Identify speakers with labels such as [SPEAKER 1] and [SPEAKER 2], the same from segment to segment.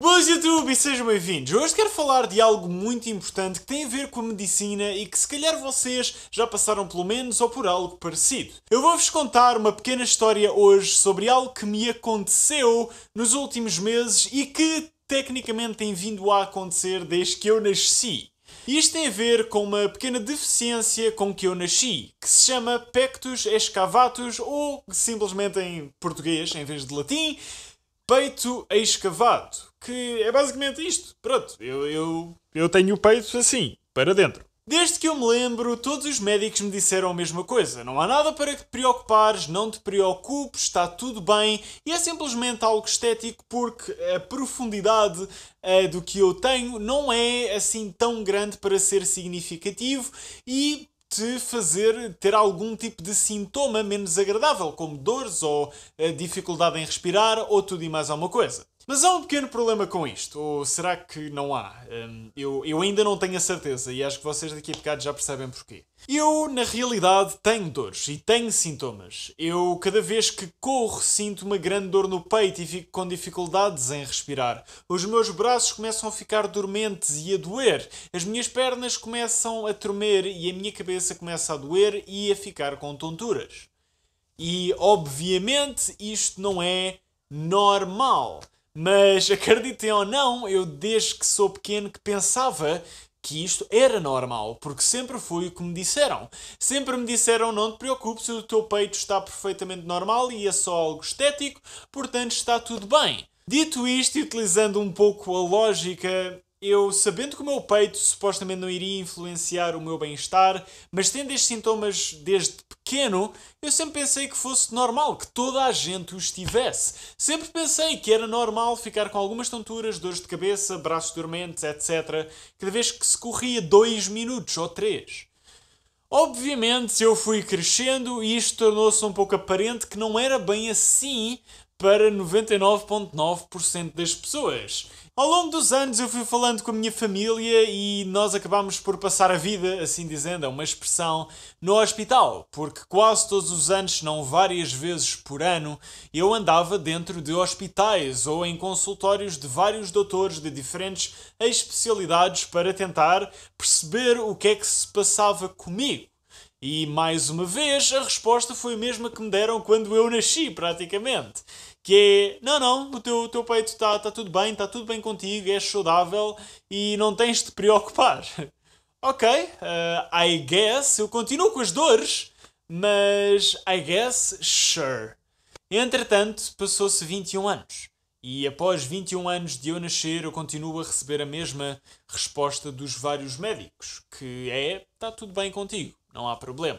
[SPEAKER 1] Boas YouTube e sejam bem-vindos! Hoje quero falar de algo muito importante que tem a ver com a medicina e que se calhar vocês já passaram pelo menos ou por algo parecido. Eu vou-vos contar uma pequena história hoje sobre algo que me aconteceu nos últimos meses e que tecnicamente tem vindo a acontecer desde que eu nasci. Isto tem a ver com uma pequena deficiência com que eu nasci, que se chama pectus excavatus ou simplesmente em português, em vez de latim, peito excavado que é basicamente isto. Pronto, eu, eu, eu tenho o peito assim, para dentro. Desde que eu me lembro, todos os médicos me disseram a mesma coisa. Não há nada para te preocupares, não te preocupes, está tudo bem e é simplesmente algo estético porque a profundidade uh, do que eu tenho não é assim tão grande para ser significativo e te fazer ter algum tipo de sintoma menos agradável, como dores ou uh, dificuldade em respirar ou tudo e mais alguma coisa. Mas há um pequeno problema com isto, ou será que não há? Um, eu, eu ainda não tenho a certeza e acho que vocês daqui a bocado já percebem porquê. Eu, na realidade, tenho dores e tenho sintomas. Eu, cada vez que corro, sinto uma grande dor no peito e fico com dificuldades em respirar. Os meus braços começam a ficar dormentes e a doer. As minhas pernas começam a tremer e a minha cabeça começa a doer e a ficar com tonturas. E, obviamente, isto não é normal. Mas acreditem ou não, eu desde que sou pequeno que pensava que isto era normal, porque sempre foi o que me disseram. Sempre me disseram: não te preocupes, o teu peito está perfeitamente normal e é só algo estético, portanto está tudo bem. Dito isto e utilizando um pouco a lógica eu, sabendo que o meu peito supostamente não iria influenciar o meu bem-estar, mas tendo estes sintomas desde pequeno, eu sempre pensei que fosse normal, que toda a gente os tivesse. Sempre pensei que era normal ficar com algumas tonturas, dores de cabeça, braços dormentes, etc., cada vez que se corria dois minutos ou três. Obviamente, eu fui crescendo e isto tornou-se um pouco aparente que não era bem assim para 99,9% das pessoas. Ao longo dos anos eu fui falando com a minha família e nós acabámos por passar a vida, assim dizendo, é uma expressão, no hospital, porque quase todos os anos, não várias vezes por ano, eu andava dentro de hospitais ou em consultórios de vários doutores de diferentes especialidades para tentar perceber o que é que se passava comigo. E mais uma vez, a resposta foi a mesma que me deram quando eu nasci, praticamente que é, não, não, o teu, o teu peito está tá tudo bem, está tudo bem contigo, és saudável e não tens de te preocupar. ok, uh, I guess, eu continuo com as dores, mas I guess, sure. Entretanto, passou-se 21 anos. E após 21 anos de eu nascer, eu continuo a receber a mesma resposta dos vários médicos, que é, está tudo bem contigo, não há problema.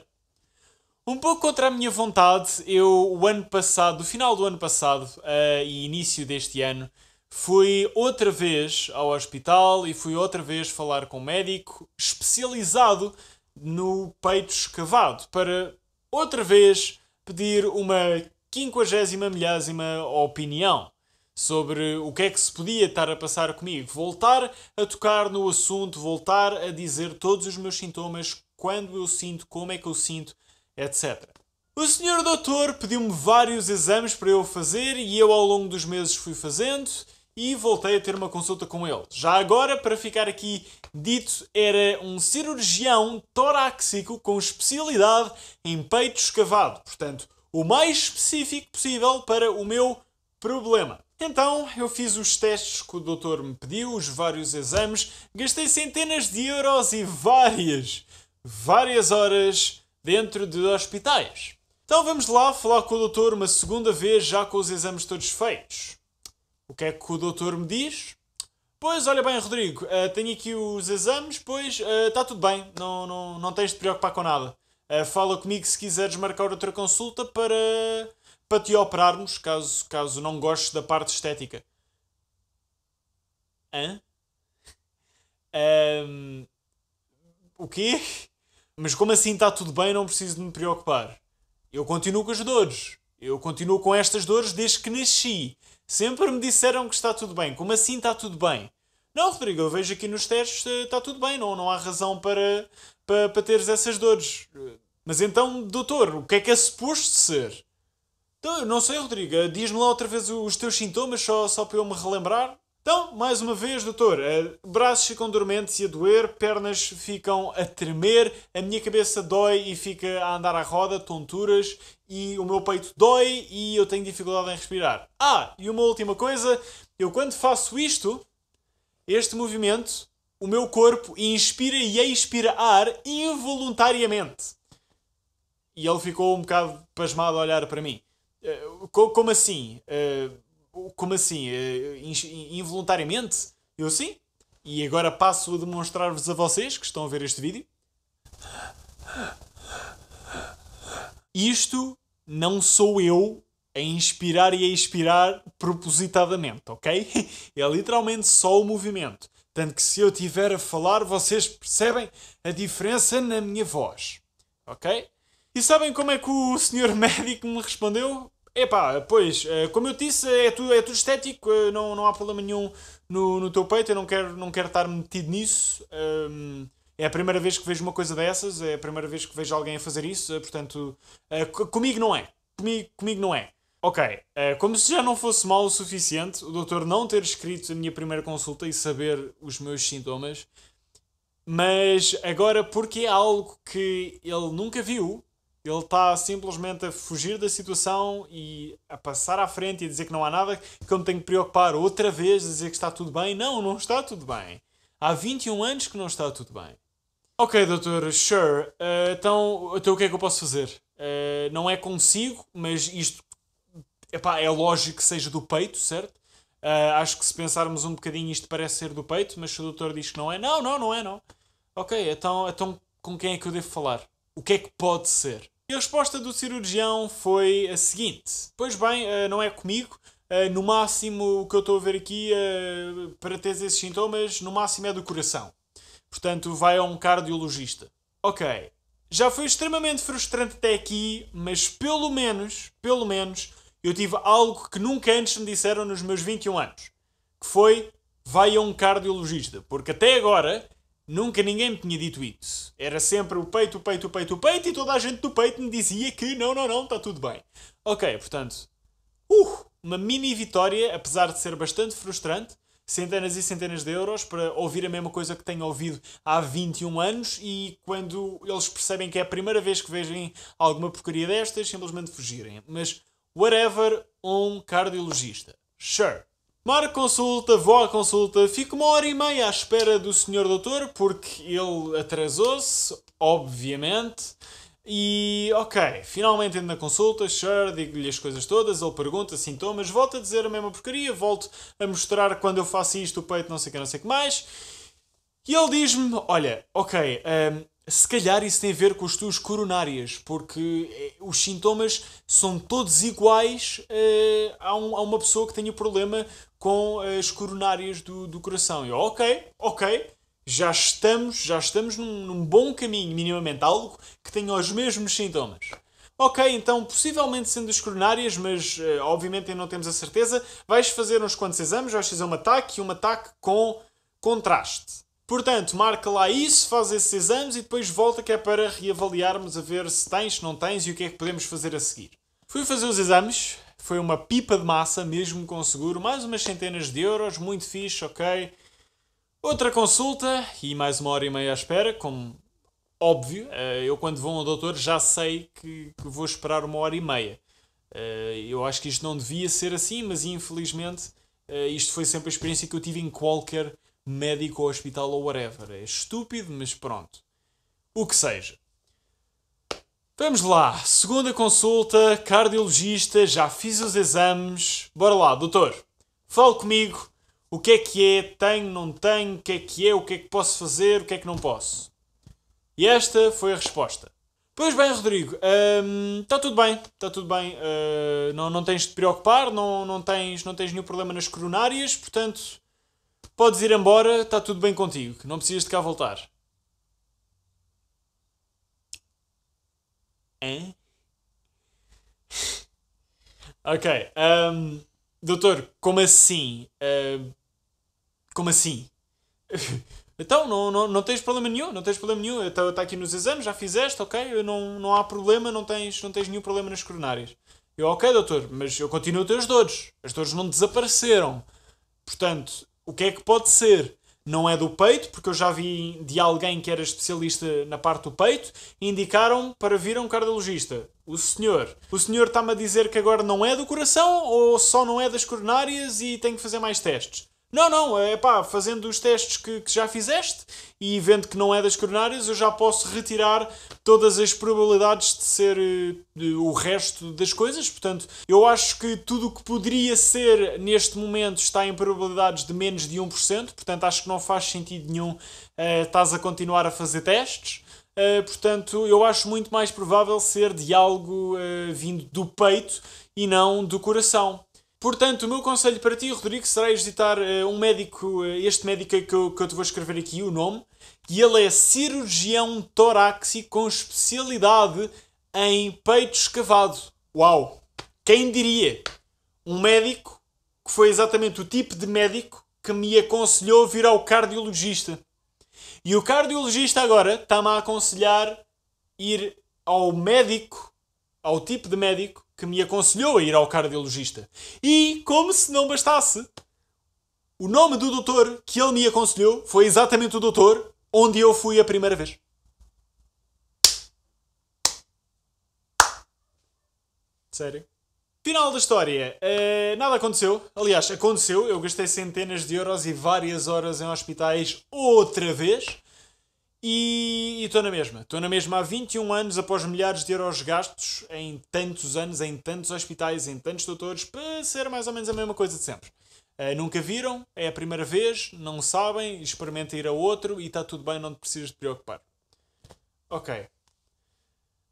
[SPEAKER 1] Um pouco contra a minha vontade, eu, o ano passado, o final do ano passado uh, e início deste ano, fui outra vez ao hospital e fui outra vez falar com um médico especializado no peito escavado para outra vez pedir uma quinquagésima milhésima opinião sobre o que é que se podia estar a passar comigo, voltar a tocar no assunto, voltar a dizer todos os meus sintomas, quando eu sinto, como é que eu sinto, etc. O senhor doutor pediu-me vários exames para eu fazer e eu ao longo dos meses fui fazendo e voltei a ter uma consulta com ele. Já agora, para ficar aqui dito, era um cirurgião torácico com especialidade em peito escavado, portanto, o mais específico possível para o meu problema. Então, eu fiz os testes que o doutor me pediu, os vários exames, gastei centenas de euros e várias, várias horas dentro de hospitais. Então vamos lá falar com o doutor uma segunda vez, já com os exames todos feitos. O que é que o doutor me diz? Pois, olha bem, Rodrigo, uh, tenho aqui os exames, pois eh, está uh, tudo bem, não, não, não tens de te preocupar com nada. Uh, fala comigo se quiseres marcar outra consulta para, para te operarmos, caso, caso não gostes da parte estética. Hã? Um, o quê? Mas como assim está tudo bem, não preciso de me preocupar. Eu continuo com as dores. Eu continuo com estas dores desde que nasci. Sempre me disseram que está tudo bem. Como assim está tudo bem? Não, Rodrigo, eu vejo aqui nos testes, eh, está tudo bem, não, não há razão para, para, para teres essas dores. Mas então, doutor, o que é que é suposto ser? Então, não sei, Rodrigo, diz-me lá outra vez os teus sintomas, só, só para eu me relembrar. Então, mais uma vez, doutor, eh, braços ficam dormentes e a doer, pernas ficam a tremer, a minha cabeça dói e fica a andar à roda, tonturas, e o meu peito dói e eu tenho dificuldade em respirar. Ah, e uma última coisa, eu quando faço isto, este movimento, o meu corpo inspira e expira ar involuntariamente. E ele ficou um bocado pasmado a olhar para mim. Eh, como assim? Eh, como assim? Eh, involuntariamente? Eu sim. E agora passo a demonstrar-vos a vocês que estão a ver este vídeo. Isto não sou eu a inspirar e a expirar propositadamente, ok? É literalmente só o movimento. Tanto que se eu tiver a falar, vocês percebem a diferença na minha voz, ok? E sabem como é que o senhor médico me respondeu? Epá, pois, eh, como eu disse, é tudo, é tudo estético, eh, não, não há problema nenhum no, no teu peito, eu não quero, não quero estar metido nisso. É a primeira vez que vejo uma coisa dessas, é a primeira vez que vejo alguém a fazer isso, eh, portanto, comigo não é. Comigo, comigo não é. Ok, como se já não fosse mal o suficiente o doutor não ter escrito a minha primeira consulta e saber os meus sintomas, mas agora porque é algo que ele nunca viu, ele está simplesmente a fugir da situação e a passar à frente e a dizer que não há nada, que eu me tenho que preocupar outra vez, dizer que está tudo bem. Não, não está tudo bem. Há 21 anos que não está tudo bem. Ok, doutor, sure. Uh, então, então o que é que eu posso fazer? Uh, não é consigo, mas isto epá, é lógico que seja do peito, certo? Uh, acho que se pensarmos um bocadinho, isto parece ser do peito, mas se o doutor diz que não é, não, não, não é, não. Ok, então, então com quem é que eu devo falar? o que é que pode ser? E a resposta do cirurgião foi a seguinte: Pois bem, eh, não é comigo. Eh, no máximo, o que eu estou a ver aqui eh, para ter esses sintomas, no máximo é do coração. Portanto, vai a um cardiologista. Ok. Já foi extremamente frustrante até aqui, mas pelo menos, pelo menos, eu tive algo que nunca antes me disseram nos meus 21 anos. Que foi, vai a um cardiologista. Porque até agora, Nunca ninguém me tinha dito isso. Era sempre o peito, o peito, o peito, o peito, e toda a gente do peito me dizia que não, não, não, está tudo bem. Ok, portanto, uh, uma mini vitória, apesar de ser bastante frustrante, centenas e centenas de euros para ouvir a mesma coisa que tenho ouvido há 21 anos e quando eles percebem que é a primeira vez que vejam alguma porcaria destas, simplesmente fugirem. Mas whatever, um cardiologista. Sure. Marco consulta, vou à consulta, fico uma hora e meia à espera do senhor doutor, porque ele atrasou-se, obviamente. E ok, finalmente entro na consulta, sure, digo-lhe as coisas todas, ele pergunta sintomas, volta a dizer a mesma porcaria, volto a mostrar quando eu faço isto, o peito, não sei o que, não sei o que mais. E ele diz-me: Olha, ok, um, se calhar isso tem a ver com as tuas coronárias, porque eh, os sintomas são todos iguais uh, a, um, a, uma pessoa que tenha problema com eh, as coronárias do, do coração. E ok, ok, já estamos, já estamos num, num bom caminho, minimamente, algo que tenha os mesmos sintomas. Ok, então possivelmente sendo as coronárias, mas uh, obviamente ainda não temos a certeza, vais fazer uns quantos exames, vais fazer um ataque e um ataque com contraste. Portanto, marca lá isso, faz esses exames e depois volta que é para reavaliarmos a ver se tens, se não tens e o que é que podemos fazer a seguir. Fui fazer os exames, foi uma pipa de massa, mesmo com seguro, mais umas centenas de euros, muito fixe, ok. Outra consulta e mais uma hora e meia à espera, como óbvio, eh, eu quando vou ao doutor já sei que, que vou esperar uma hora e meia. Eh, eu acho que isto não devia ser assim, mas infelizmente eh, isto foi sempre a experiência que eu tive em qualquer médico ou hospital ou whatever. É estúpido, mas pronto. O que seja. Vamos lá, segunda consulta, cardiologista, já fiz os exames. Bora lá, doutor, fale comigo o que é que é, tenho, não tenho, o que é que é, o que é que posso fazer, o que é que não posso. E esta foi a resposta. Pois bem, Rodrigo, está hum, tá tudo bem, está tudo bem, uh, não, não tens de te preocupar, não, não, tens, não tens nenhum problema nas coronárias, portanto Podes ir embora, está tudo bem contigo, que não precisas de cá voltar. Hein? ok. Um, doutor, como assim? Uh, como assim? então, não, não, não tens problema nenhum, não tens problema nenhum. Está tá aqui nos exames, já fizeste, ok? Não, não há problema, não tens, não tens nenhum problema nas coronárias. Eu, ok, doutor, mas eu continuo a ter as dores. As dores não desapareceram. Portanto, o que é que pode ser? Não é do peito, porque eu já vi de alguém que era especialista na parte do peito, indicaram para vir a um cardiologista. O senhor. O senhor está-me a dizer que agora não é do coração ou só não é das coronárias e tem que fazer mais testes. Não, não, é pá, fazendo os testes que, que, já fizeste e vendo que não é das coronárias, eu já posso retirar todas as probabilidades de ser eh, o resto das coisas. Portanto, eu acho que tudo o que poderia ser neste momento está em probabilidades de menos de 1%. Portanto, acho que não faz sentido nenhum uh, estás a continuar a fazer testes. Uh, portanto, eu acho muito mais provável ser de algo uh, vindo do peito e não do coração. Portanto, o meu conselho para ti, Rodrigo, será visitar eh, um médico, eh, este médico que eu, que eu te vou escrever aqui o nome, e ele é cirurgião torácico com especialidade em peito escavado. Uau! Quem diria? Um médico que foi exatamente o tipo de médico que me aconselhou vir ao cardiologista. E o cardiologista agora está-me a aconselhar ir ao médico, ao tipo de médico que me aconselhou a ir ao cardiologista. E, como se não bastasse, o nome do doutor que ele me aconselhou foi exatamente o doutor onde eu fui a primeira vez. Sério? Final da história. Uh, nada aconteceu. Aliás, aconteceu. Eu gastei centenas de euros e várias horas em hospitais outra vez. E estou na mesma. Estou na mesma há 21 anos, após milhares de euros gastos em tantos anos, em tantos hospitais, em tantos doutores, para ser mais ou menos a mesma coisa de sempre. Uh, nunca viram, é a primeira vez, não sabem, experimenta ir a outro e está tudo bem, não te precisas de preocupar. Ok.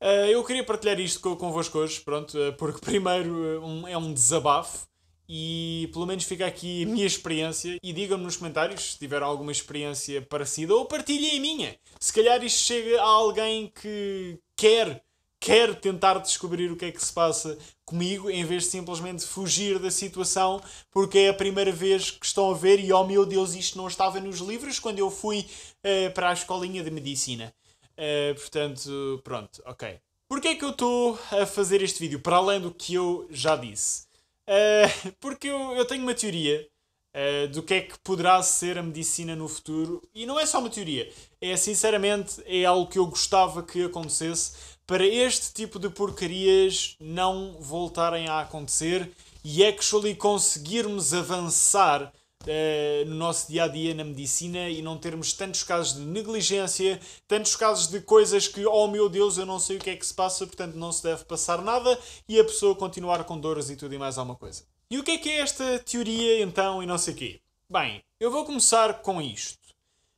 [SPEAKER 1] Uh, eu queria partilhar isto convosco hoje, pronto, uh, porque primeiro um, é um desabafo e pelo menos fica aqui a minha experiência e digam-me nos comentários se tiver alguma experiência parecida ou partilhem a minha. Se calhar isto chega a alguém que quer quer tentar descobrir o que é que se passa comigo em vez de simplesmente fugir da situação porque é a primeira vez que estão a ver e oh meu Deus isto não estava nos livros quando eu fui uh, para a escolinha de medicina uh, portanto pronto ok Porquê é que eu estou a fazer este vídeo para além do que eu já disse Uh, porque eu, eu tenho uma teoria uh, do que é que poderá ser a medicina no futuro. E não é só uma teoria. É, sinceramente, é algo que eu gostava que acontecesse para este tipo de porcarias não voltarem a acontecer e actually é conseguirmos avançar eh, no nosso dia a dia na medicina e não termos tantos casos de negligência, tantos casos de coisas que, oh meu Deus, eu não sei o que é que se passa, portanto não se deve passar nada e a pessoa continuar com dores e tudo e mais alguma coisa. E o que é que é esta teoria então e não sei o quê? Bem, eu vou começar com isto.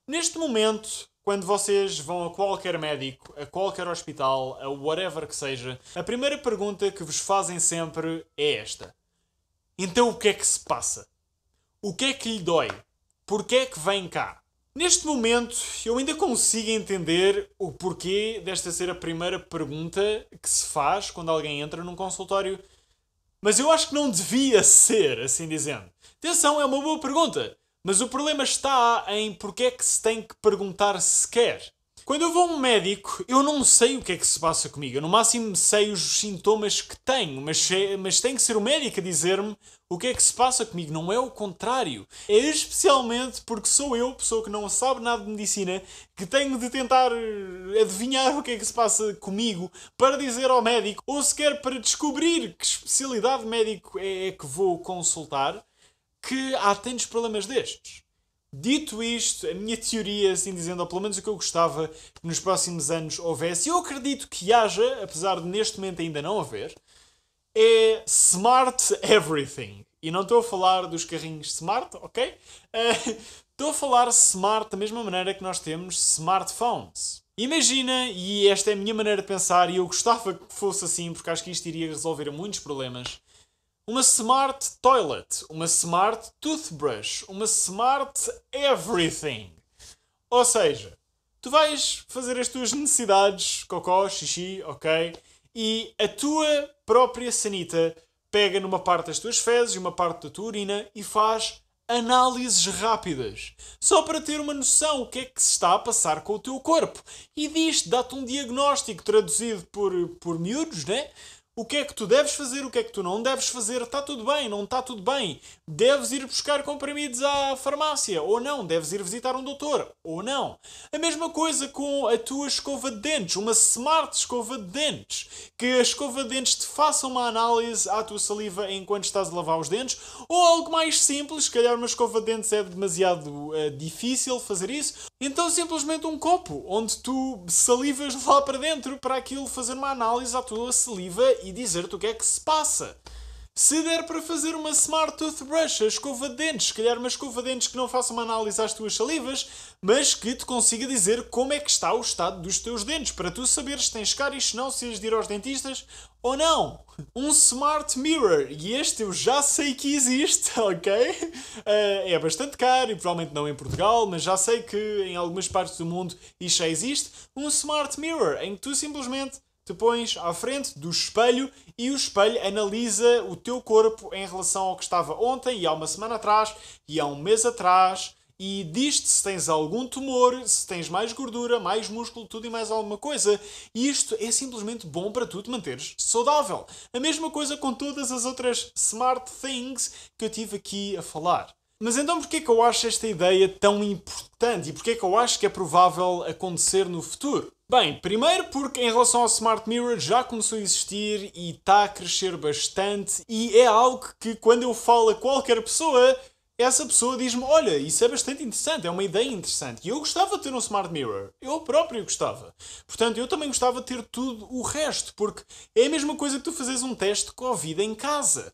[SPEAKER 1] Neste momento, quando vocês vão a qualquer médico, a qualquer hospital, a whatever que seja, a primeira pergunta que vos fazem sempre é esta: Então o que é que se passa? O que é que lhe dói? Porquê é que vem cá? Neste momento, eu ainda consigo entender o porquê desta ser a primeira pergunta que se faz quando alguém entra num consultório. Mas eu acho que não devia ser, assim dizendo. Atenção, é uma boa pergunta. Mas o problema está em porquê é que se tem que perguntar sequer. Quando eu vou a um médico, eu não sei o que é que se passa comigo. Eu, no máximo sei os sintomas que tenho, mas, é, mas tem que ser o médico a dizer-me o que é que se passa comigo. Não é o contrário. É especialmente porque sou eu, pessoa que não sabe nada de medicina, que tenho de tentar eh, adivinhar o que é que se passa comigo para dizer ao médico, ou sequer para descobrir que especialidade médico é, é que vou consultar, que há tantos problemas destes. Dito isto, a minha teoria, assim dizendo, ou pelo menos o que eu gostava que nos próximos anos houvesse, e eu acredito que haja, apesar de neste momento ainda não haver, é Smart Everything. E não estou a falar dos carrinhos smart, ok? Eh, estou uh, a falar smart da mesma maneira que nós temos smartphones. Imagina, e esta é a minha maneira de pensar, e eu gostava que fosse assim, porque acho que isto iria resolver muitos problemas uma smart toilet, uma smart toothbrush, uma smart everything. Ou seja, tu vais fazer as tuas necessidades, cocó, xixi, ok? E a tua própria sanita pega numa parte das tuas fezes e uma parte da tua urina e faz análises rápidas, só para ter uma noção o que é que se está a passar com o teu corpo. E diz-te, dá-te um diagnóstico traduzido por, por miúdos, né? o que é que tu deves fazer, o que é que tu não deves fazer, está tudo bem, não está tudo bem. Deves ir buscar comprimidos à farmácia, ou não, deves ir visitar um doutor, ou não. A mesma coisa com a tua escova de dentes, uma smart escova de dentes. Que a escova de dentes te faça uma análise à tua saliva enquanto estás a lavar os dentes, ou algo mais simples, se calhar uma escova de dentes é demasiado uh, difícil fazer isso, então simplesmente um copo onde tu salivas lá para dentro para aquilo fazer uma análise à tua saliva e dizer-te o que é que se passa. Se der para fazer uma smart toothbrush, a escova de dentes, se calhar uma escova de dentes que não faça uma análise às tuas salivas, mas que te consiga dizer como é que está o estado dos teus dentes, para tu saberes se tens cáries, se não, se és de ir aos dentistas ou não. Um smart mirror, e este eu já sei que existe, ok? Uh, é bastante caro e provavelmente não em Portugal, mas já sei que em algumas partes do mundo isto já existe. Um smart mirror em que tu simplesmente te pões à frente do espelho e o espelho analisa o teu corpo em relação ao que estava ontem e há uma semana atrás e há um mês atrás e diz-te se tens algum tumor, se tens mais gordura, mais músculo, tudo e mais alguma coisa. E isto é simplesmente bom para tu te manteres saudável. A mesma coisa com todas as outras smart things que eu tive aqui a falar. Mas então porquê que eu acho esta ideia tão importante e porquê que eu acho que é provável acontecer no futuro? Bem, primeiro porque em relação ao Smart Mirror já começou a existir e está a crescer bastante, e é algo que quando eu falo a qualquer pessoa, essa pessoa diz-me: Olha, isso é bastante interessante, é uma ideia interessante. E eu gostava de ter um Smart Mirror. Eu próprio gostava. Portanto, eu também gostava de ter tudo o resto, porque é a mesma coisa que tu fazes um teste de Covid em casa.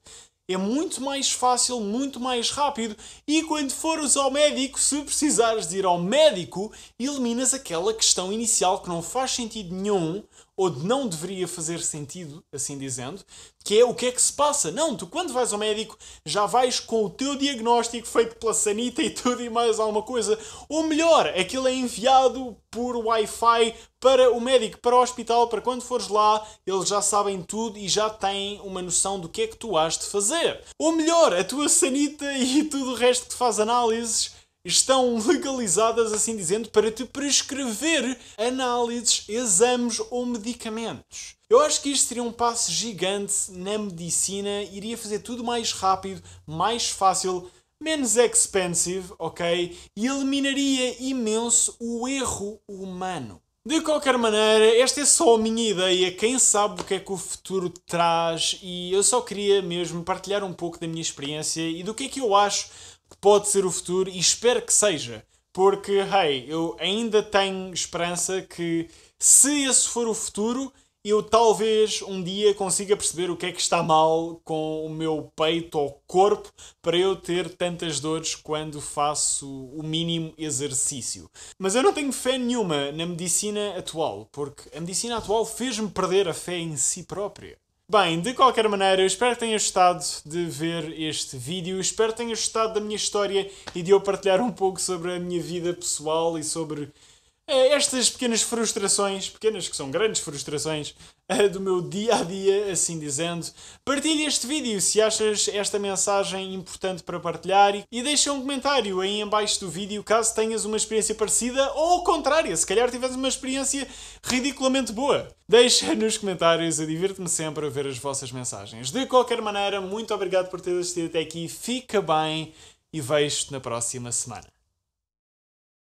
[SPEAKER 1] É muito mais fácil, muito mais rápido e quando fores ao médico, se precisares de ir ao médico, eliminas aquela questão inicial que não faz sentido nenhum ou não deveria fazer sentido, assim dizendo, que é o que é que se passa. Não, tu quando vais ao médico já vais com o teu diagnóstico feito pela Sanita e tudo e mais alguma coisa. Ou melhor, aquilo é enviado por Wi-Fi para o médico, para o hospital, para quando fores lá, eles já sabem tudo e já têm uma noção do que é que tu has de fazer. Ou melhor, a tua Sanita e tudo o resto que te faz análises estão legalizadas, assim dizendo, para te prescrever análises, exames ou medicamentos. Eu acho que isto seria um passo gigante na medicina, iria fazer tudo mais rápido, mais fácil, menos expensive, ok? E eliminaria imenso o erro humano. De qualquer maneira, esta é só a minha ideia. Quem sabe o que é que o futuro traz? E eu só queria mesmo partilhar um pouco da minha experiência e do que é que eu acho que pode ser o futuro e espero que seja, porque, hey, eu ainda tenho esperança que se esse for o futuro, eu talvez um dia consiga perceber o que é que está mal com o meu peito ou corpo para eu ter tantas dores quando faço o mínimo exercício. Mas eu não tenho fé nenhuma na medicina atual, porque a medicina atual fez-me perder a fé em si própria. Bem, de qualquer maneira, eu espero que tenham gostado de ver este vídeo, espero que tenham gostado da minha história e de eu partilhar um pouco sobre a minha vida pessoal e sobre é, estas pequenas frustrações, pequenas que são grandes frustrações, é, do meu dia a dia, assim dizendo. Partilha este vídeo se achas esta mensagem importante para partilhar e deixa um comentário aí embaixo do vídeo caso tenhas uma experiência parecida ou contrária, se calhar tivesse uma experiência ridiculamente boa. Deixa nos comentários, eu divirto-me sempre a ver as vossas mensagens. De qualquer maneira, muito obrigado por ter assistido até aqui, fica bem e vejo-te na próxima semana.